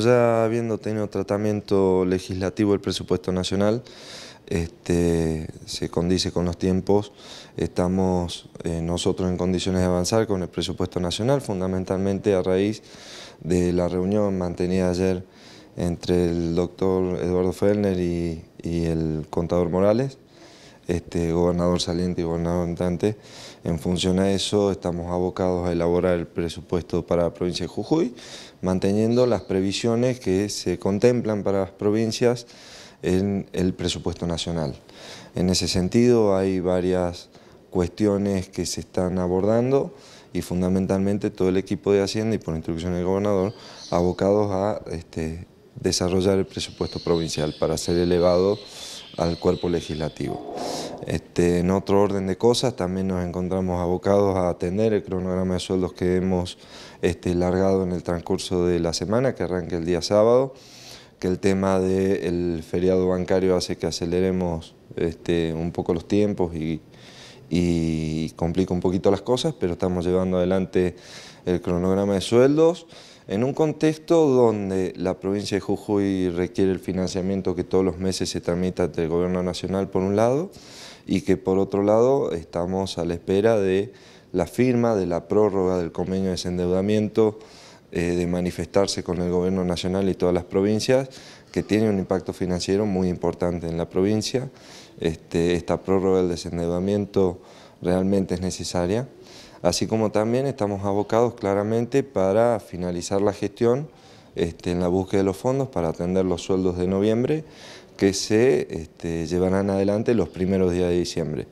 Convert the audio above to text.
Ya habiendo tenido tratamiento legislativo el presupuesto nacional, este, se condice con los tiempos, estamos eh, nosotros en condiciones de avanzar con el presupuesto nacional, fundamentalmente a raíz de la reunión mantenida ayer entre el doctor Eduardo Fellner y el contador Morales este, gobernador saliente y gobernador entrante. En función a eso estamos abocados a elaborar el presupuesto para la provincia de Jujuy, manteniendo las previsiones que se contemplan para las provincias en el presupuesto nacional. En ese sentido hay varias cuestiones que se están abordando y fundamentalmente todo el equipo de Hacienda y por instrucción del gobernador abocados a este, desarrollar el presupuesto provincial para ser elevado al cuerpo legislativo. Este, en otro orden de cosas, también nos encontramos abocados a atender el cronograma de sueldos que hemos este, largado en el transcurso de la semana, que arranca el día sábado, que el tema del feriado bancario hace que aceleremos este, un poco los tiempos y, y complica un poquito las cosas, pero estamos llevando adelante el cronograma de sueldos en un contexto donde la provincia de Jujuy requiere el financiamiento que todos los meses se tramita del Gobierno Nacional, por un lado, y que por otro lado estamos a la espera de la firma de la prórroga del convenio de desendeudamiento, eh, de manifestarse con el gobierno nacional y todas las provincias, que tiene un impacto financiero muy importante en la provincia. Este, esta prórroga del desendeudamiento realmente es necesaria, así como también estamos abocados claramente para finalizar la gestión este, en la búsqueda de los fondos para atender los sueldos de noviembre que se este, llevarán adelante los primeros días de diciembre.